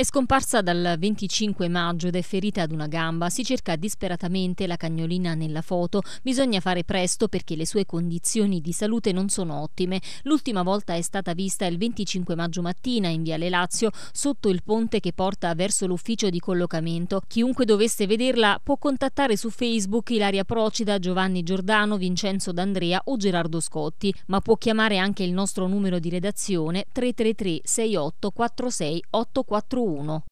È scomparsa dal 25 maggio ed è ferita ad una gamba. Si cerca disperatamente la cagnolina nella foto. Bisogna fare presto perché le sue condizioni di salute non sono ottime. L'ultima volta è stata vista il 25 maggio mattina in Viale Lazio sotto il ponte che porta verso l'ufficio di collocamento. Chiunque dovesse vederla può contattare su Facebook Ilaria Procida, Giovanni Giordano, Vincenzo D'Andrea o Gerardo Scotti, ma può chiamare anche il nostro numero di redazione 333 68 46 841. 1